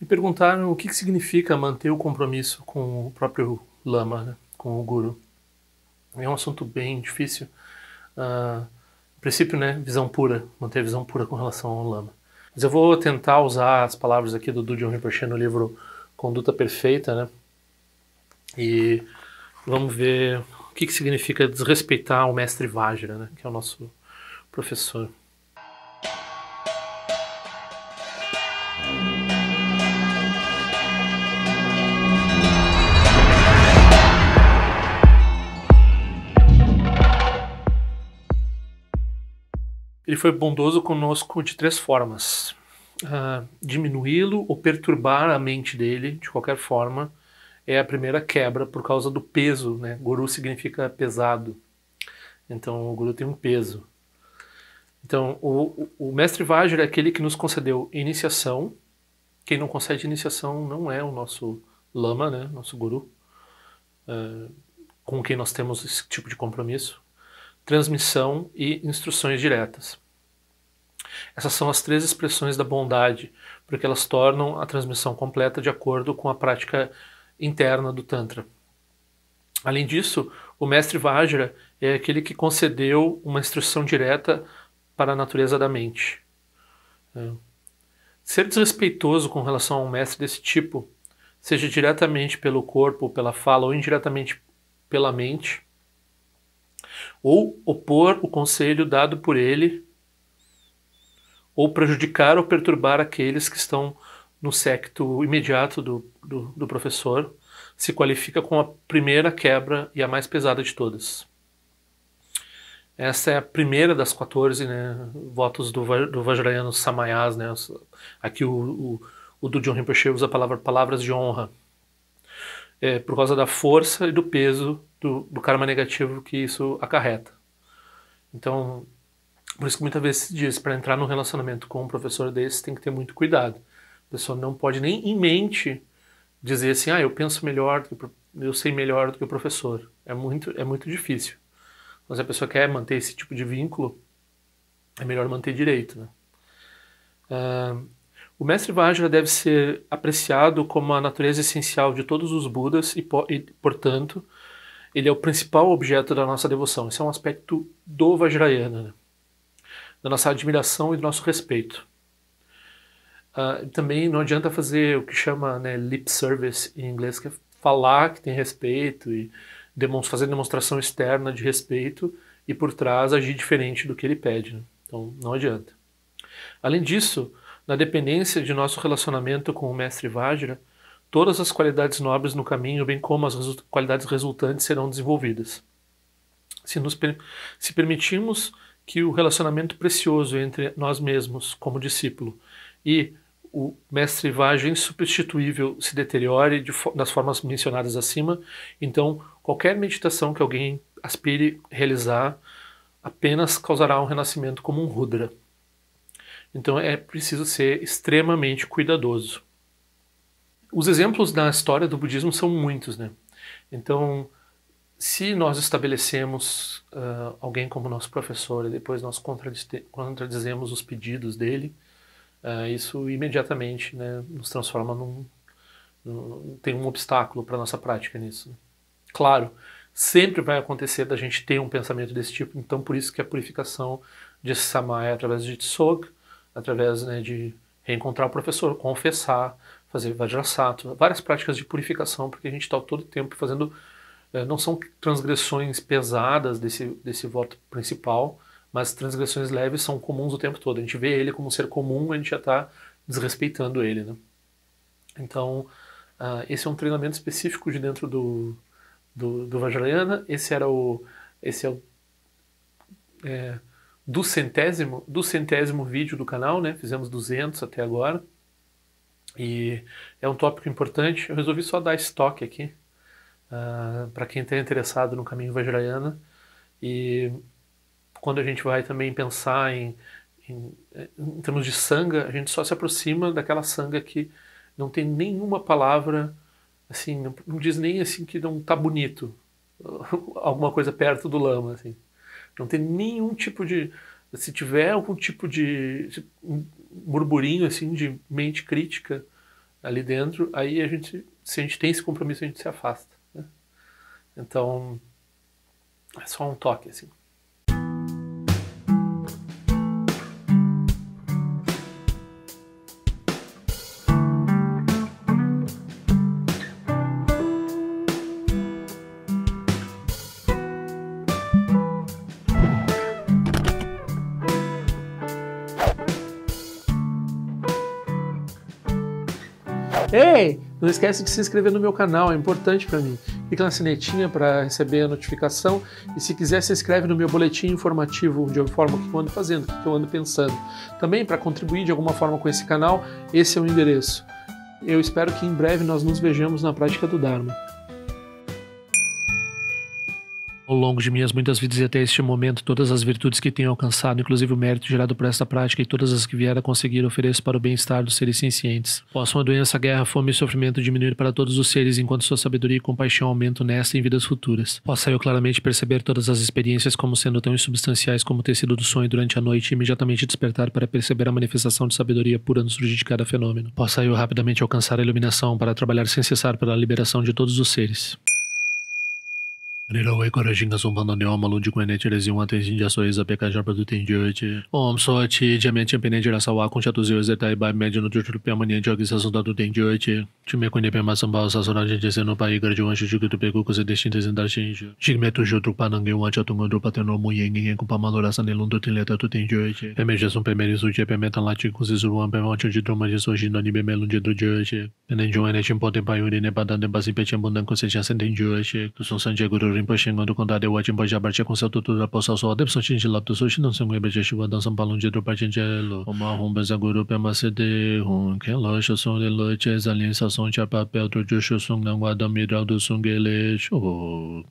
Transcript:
Me perguntaram o que, significa manter o compromisso com o próprio Lama, né? com o Guru. É um assunto bem difícil. Uh, princípio, né, visão pura, manter a visão pura com relação ao Lama. Mas eu vou tentar usar as palavras aqui do Dujon Rinpoche no livro Conduta Perfeita, né? E vamos ver o que, que significa desrespeitar o mestre Vajra, né? Que é o nosso professor. Ele foi bondoso conosco de três formas: uh, diminuí-lo ou perturbar a mente dele de qualquer forma é a primeira quebra por causa do peso, né? Guru significa pesado. Então o guru tem um peso. Então o, o, o mestre Vajra é aquele que nos concedeu iniciação. Quem não concede iniciação não é o nosso lama, né? Nosso guru, uh, com quem nós temos esse tipo de compromisso transmissão e instruções diretas. Essas são as três expressões da bondade, porque elas tornam a transmissão completa de acordo com a prática interna do Tantra. Além disso, o mestre Vajra é aquele que concedeu uma instrução direta para a natureza da mente. É. Ser desrespeitoso com relação a um mestre desse tipo, seja diretamente pelo corpo, pela fala ou indiretamente pela mente, ou opor o conselho dado por ele, ou prejudicar ou perturbar aqueles que estão no secto imediato do, do, do professor, se qualifica com a primeira quebra e a mais pesada de todas. Essa é a primeira das 14 né, votos do, do Vajrayana Samayas. Né, aqui o, o, o do John Rinpoche usa a palavra palavras de honra é, por causa da força e do peso do, do karma negativo que isso acarreta. Então, por isso que muitas vezes se diz, para entrar num relacionamento com um professor desse, tem que ter muito cuidado. A pessoa não pode nem em mente dizer assim, ah, eu penso melhor, eu sei melhor do que o professor. É muito, é muito difícil. Mas a pessoa quer manter esse tipo de vínculo, é melhor manter direito, né? Uh, o mestre Vajra deve ser apreciado como a natureza essencial de todos os Budas e, portanto, ele é o principal objeto da nossa devoção. Esse é um aspecto do Vajrayana, né? da nossa admiração e do nosso respeito. Uh, também não adianta fazer o que chama né, lip service em inglês, que é falar que tem respeito e fazer demonstração externa de respeito e por trás agir diferente do que ele pede. Né? Então não adianta. Além disso, na dependência de nosso relacionamento com o mestre Vajra, todas as qualidades nobres no caminho, bem como as resu qualidades resultantes, serão desenvolvidas. Se, nos per se permitirmos que o relacionamento precioso entre nós mesmos, como discípulo, e o mestre Vajra insubstituível se deteriore de fo das formas mencionadas acima, então qualquer meditação que alguém aspire realizar apenas causará um renascimento como um Rudra. Então é preciso ser extremamente cuidadoso. Os exemplos na história do budismo são muitos, né? Então, se nós estabelecemos uh, alguém como nosso professor e depois nós contradizemos os pedidos dele, uh, isso imediatamente né, nos transforma num, num, tem um obstáculo para nossa prática nisso. Né? Claro, sempre vai acontecer da gente ter um pensamento desse tipo, então por isso que a purificação de Samaya através de Tsog através né, de reencontrar o professor, confessar, fazer vajrasattva, várias práticas de purificação, porque a gente está todo tempo fazendo, eh, não são transgressões pesadas desse, desse voto principal, mas transgressões leves são comuns o tempo todo. A gente vê ele como um ser comum, a gente já está desrespeitando ele. Né? Então, uh, esse é um treinamento específico de dentro do, do, do Vajrayana, esse era o... Esse é o é, do centésimo, do centésimo vídeo do canal, né? Fizemos 200 até agora. E é um tópico importante. Eu resolvi só dar estoque aqui uh, ah, para quem está interessado no caminho Vajrayana. E quando a gente vai também pensar em, em, em termos de sanga, a gente só se aproxima daquela sanga que não tem nenhuma palavra assim, não, não diz nem assim que não está bonito, alguma coisa perto do lama, assim. Não tem nenhum tipo de. Se tiver algum tipo de murburinho assim de mente crítica ali dentro, aí a gente, se a gente tem esse compromisso, a gente se afasta. Né? Então, é só um toque assim. Ei, né? não esquece de se inscrever no meu canal, é importante para mim. Clica na sinetinha para receber a notificação e se quiser se inscreve no meu boletim informativo de forma o que eu ando fazendo, o que eu ando pensando. Também para contribuir de alguma forma com esse canal, esse é o endereço. Eu espero que em breve nós nos vejamos na prática do Dharma ao longo de minhas muitas vidas e até este momento, todas as virtudes que tenho alcançado, inclusive o mérito gerado por esta prática e todas as que vier a conseguir, ofereço para o bem-estar dos seres cientes. Possam a doença, guerra, fome e sofrimento diminuir para todos os seres, enquanto sua sabedoria e compaixão aumentam nesta e em vidas futuras. Possa eu claramente perceber todas as experiências como sendo tão insubstanciais como o tecido do sonho durante a noite e imediatamente despertar para perceber a manifestação de sabedoria pura no surgir de cada fenômeno. Possa eu rapidamente alcançar a iluminação para trabalhar sem cessar pela liberação de todos os seres. Nero wei kore shinga sumpa no newa malung chukwe ne chile zingwa eza peka sharpa tu ten jio eche. Om so echi jamiya ne chila sawa kuncha tu zio zetai bai meja no chuchu lupiama nian tu ten jio Chume kwen ne pema samba o sa sora jen jese no peku kose de shinte zin dar shen isho. Shigme tu shu trukpa nangi uwa cha tunga drupa tu ten jio eche. Eme je sumpe meri su che peme tan lachi kusi suru an pema wancho jitro ma jiso shin no nibe me lunje dru ne chimpo pasi pe chenpo nang kose chasen rinpoche kunda de wachin pa jabar che kongsa tu tu ra po sa so adep so chin chi lap tu so shin nonsen ngwe beche shiwa dan sam palung je drupa chin che lo oma hong benza guru pe ma se de hong ken lo sho song de lo che zan lin sa song cha pa pe tu jo sho song nang wa dam rao du ge le